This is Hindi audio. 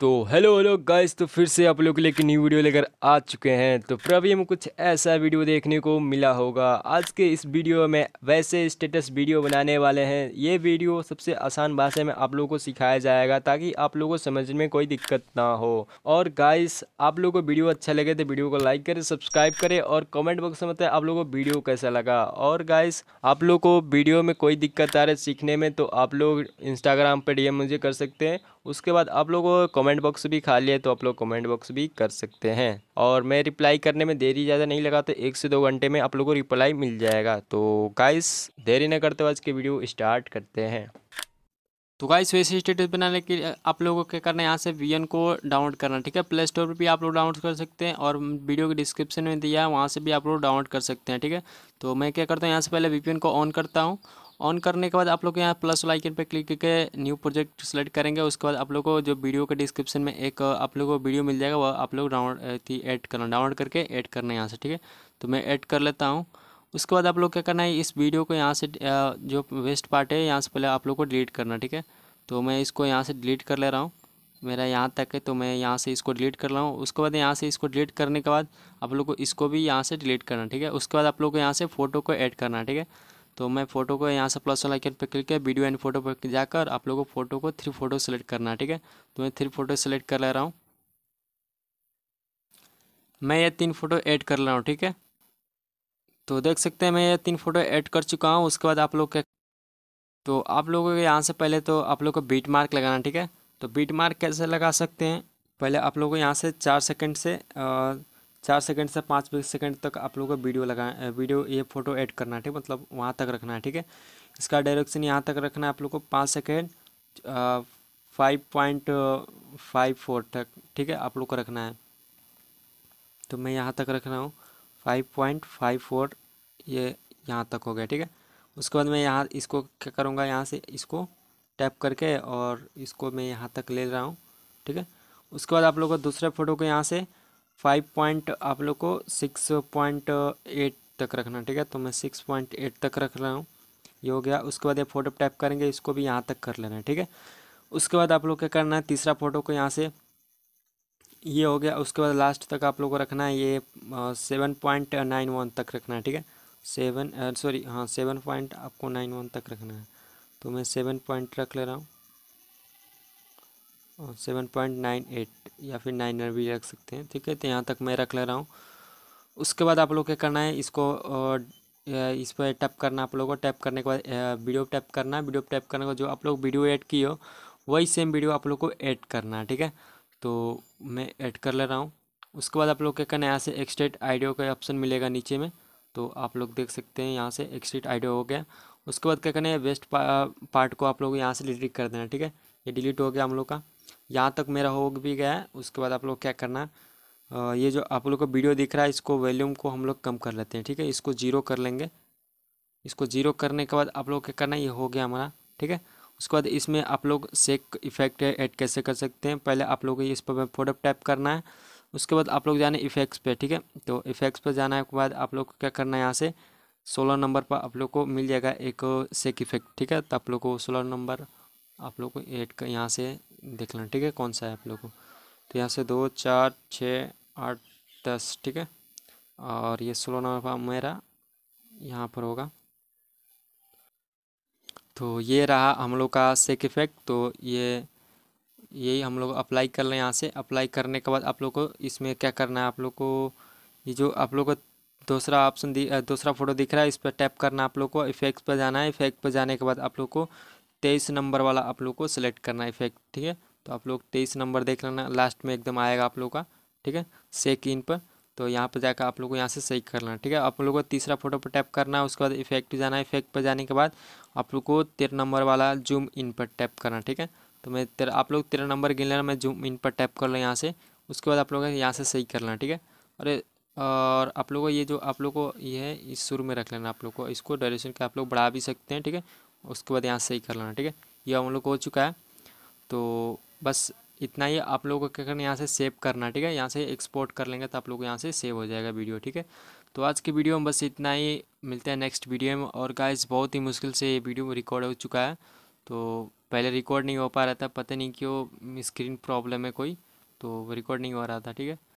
तो हेलो हेलो गाइस तो फिर से आप लोग के लिए एक न्यू वीडियो लेकर आ चुके हैं तो फिर अभी हम कुछ ऐसा वीडियो देखने को मिला होगा आज के इस वीडियो में वैसे स्टेटस वीडियो बनाने वाले हैं ये वीडियो सबसे आसान भाषा में आप लोगों को सिखाया जाएगा ताकि आप लोगों को समझने में कोई दिक्कत ना हो और गाइस आप लोग को वीडियो अच्छा लगे तो वीडियो को लाइक करें सब्सक्राइब करें और कॉमेंट बॉक्स में बताएं आप लोग को वीडियो कैसा लगा और गाइस आप लोग को वीडियो में कोई दिक्कत आ रही सीखने में तो आप लोग इंस्टाग्राम पर डी मुझे कर सकते हैं उसके बाद आप लोगों को कमेंट बॉक्स भी खाली है तो आप लोग कमेंट बॉक्स भी कर सकते हैं और मैं रिप्लाई करने में देरी ज़्यादा नहीं लगा तो एक से दो घंटे में आप लोगों को रिप्लाई मिल जाएगा तो गाइस देरी ना करते हुए आज की वीडियो स्टार्ट करते हैं तो गाइस वैसे स्टेटस बनाने के लिए आप लोगों को क्या करना है यहाँ से वी को डाउनलोड करना ठीक है प्ले स्टोर पर भी आप लोग डाउनलोड कर सकते हैं और वीडियो के डिस्क्रिप्शन में दिया है वहाँ से भी आप लोग डाउनलोड कर सकते हैं ठीक है तो मैं क्या करता हूँ यहाँ से पहले वी को ऑन करता हूँ ऑन करने के बाद आप लोग को यहाँ प्लस लाइकन पर क्लिक करके न्यू प्रोजेक्ट सेलेक्ट करेंगे उसके बाद आप लोग को जो वीडियो के डिस्क्रिप्शन में एक आप लोग को वीडियो मिल जाएगा वह आप लोग डाउनलोड थी एड करना डाउनलोड करके ऐड करना है यहाँ से ठीक है तो मैं ऐड कर लेता हूँ उसके बाद आप लोग क्या करना है इस वीडियो को यहाँ से जो वेस्ट पार्ट है यहाँ से पहले आप लोग को डिलीट करना ठीक है तो मैं इसको यहाँ से डिलीट कर ले रहा हूँ मेरा यहाँ तक है तो मैं यहाँ से इसको डिलीट कर रहा हूँ उसके बाद यहाँ से इसको डिलीट करने के बाद आप लोग को इसको भी यहाँ से डिलीट करना ठीक है उसके बाद आप लोग को यहाँ से फ़ोटो को ऐड करना ठीक है तो मैं फ़ोटो को यहाँ से प्लस वाला आइकन पर क्लिक किया वीडियो एंड फोटो पर जाकर आप लोगों को फ़ोटो को थ्री फोटो सेलेक्ट करना है ठीक है तो मैं थ्री फोटो सेलेक्ट कर ले रहा हूँ मैं ये तीन फ़ोटो ऐड कर रहा हूँ ठीक है तो देख सकते हैं मैं ये तीन फ़ोटो ऐड कर चुका हूँ उसके बाद आप लोग के तो आप लोगों के यहाँ से पहले तो आप लोग को बीट मार्क लगाना ठीक है तो बीट मार्क कैसे लगा सकते हैं पहले आप लोग को यहाँ से चार सेकंड से आ, चार सेकंड से पाँच सेकंड तक आप लोगों को वीडियो लगा वीडियो ये फोटो ऐड करना है ठीक मतलब वहाँ तक रखना है ठीक है इसका डायरेक्शन यहाँ तक रखना है आप लोग को पाँच second five point five four तक ठीक है आप लोग को रखना है तो मैं यहाँ तक रख रहा हूँ फाइव पॉइंट फाइव फोर ये यहाँ तक हो गया ठीक है उसके बाद मैं यहाँ इसको क्या करूँगा यहाँ से इसको टैप करके और इसको मैं यहाँ तक ले रहा हूँ ठीक है उसके बाद आप लोग को दूसरे फोटो को यहाँ से फाइव पॉइंट आप लोग को सिक्स पॉइंट एट तक रखना ठीक है तो मैं सिक्स पॉइंट एट तक रख रहा हूँ ये हो गया उसके बाद ये फोटो टैप करेंगे इसको भी यहाँ तक कर लेना है ठीक है उसके बाद आप लोग क्या करना है तीसरा फोटो को यहाँ से ये हो गया उसके बाद लास्ट तक आप लोग को रखना है ये सेवन पॉइंट नाइन वन तक रखना है ठीक है सेवन सॉरी हाँ सेवन पॉइंट आपको नाइन वन तक रखना है तो मैं सेवन पॉइंट रख ले रहा हूँ सेवन पॉइंट नाइन एट या फिर नाइन नाइन भी रख सकते हैं ठीक है तो यहाँ तक मैं रख ले रहा हूँ उसके बाद आप लोग क्या करना है इसको इस पर टैप करना आप लोगों को टैप करने के बाद वीडियो टैप करना वीडियो टैप करने के बाद जो आप लोग वीडियो ऐड की हो वही सेम वीडियो आप लोग को ऐड करना है ठीक है तो मैं ऐड कर ले रहा हूँ उसके बाद आप लोग क्या करना है यहाँ से एक्सटेट आइडियो का ऑप्शन मिलेगा नीचे में तो आप लोग देख सकते हैं यहाँ से एक्सटेट आइडियो हो गया उसके बाद क्या करना है वेस्ट पा, पार्ट को आप लोग यहाँ से डिलीट कर देना ठीक है ये डिलीट हो गया हम लोग का यहाँ तक मेरा हो भी गया है उसके बाद आप लोग क्या करना ये जो आप लोग को वीडियो दिख रहा है इसको वॉल्यूम को हम लोग कम कर लेते हैं ठीक है इसको जीरो कर लेंगे इसको जीरो करने के बाद आप लोग क्या करना ये हो गया हमारा ठीक है उसके बाद इसमें आप लोग सेक इफेक्ट ऐड कैसे कर सकते हैं पहले आप लोग इस पर प्रोडक्ट टाइप करना है उसके बाद आप लोग जाना इफेक्ट्स पे ठीक है तो इफेक्ट्स पर जाना के बाद आप लोग को क्या करना है यहाँ से सोलह नंबर पर आप लोग को मिल जाएगा एक सेक इफेक्ट ठीक है तो आप लोग को सोलह नंबर आप लोग को एड यहाँ से देख लेना ठीक है कौन सा है आप लोगों को तो यहाँ से दो चार छः आठ दस ठीक है और ये सोलह नंबर का मेरा यहाँ पर होगा तो ये रहा हम लोग का सेक इफेक्ट तो ये यही हम लोग अप्लाई कर लें यहाँ से अप्लाई करने के बाद आप लोग को इसमें क्या करना है आप लोग को ये जो आप लोग को दूसरा ऑप्शन दूसरा फोटो दिख रहा है इस पर टैप करना आप लोग को इफेक्ट पर जाना है इफेक्ट पर जाने के बाद आप लोग को तेईस नंबर वाला आप लोग को सिलेक्ट करना है इफेक्ट ठीक है तो आप लोग तेईस नंबर देख लेना लास्ट में एकदम आएगा आप लोग का ठीक है सेक इन पर तो यहाँ पर जाकर आप लोग को यहाँ से सही करना है ठीक है आप लोग को तीसरा फोटो पर टैप करना है उसके बाद इफेक्ट जाना है इफेक्ट पर जाने के बाद आप लोग को तेरह नंबर वाला जूम इन पर टैप करना ठीक है तो मैं तेरह आप लोग तेरह नंबर गिन लेना मैं जूम इन पर टैप कर लो यहाँ से उसके बाद आप लोग यहाँ से सही करना ठीक है और और आप लोगों को ये जो आप लोग को ये है इस शुरू में रख लेना आप लोग को इसको डायरेक्शन के आप लोग बढ़ा भी सकते हैं ठीक है उसके बाद यहाँ सही कर लेना ठीक है ये हम लोग हो चुका है तो बस इतना ही आप लोगों को क्या करना यहाँ से सेव करना ठीक है यहाँ से एक्सपोर्ट कर लेंगे तो आप लोग यहाँ से सेव हो जाएगा वीडियो ठीक है तो आज की वीडियो में बस इतना ही मिलते हैं नेक्स्ट वीडियो में और गाइस बहुत ही मुश्किल से ये वीडियो रिकॉर्ड हो चुका है तो पहले रिकॉर्ड नहीं हो पा रहा था पता नहीं क्यों स्क्रीन प्रॉब्लम है कोई तो रिकॉर्ड नहीं हो रहा था ठीक है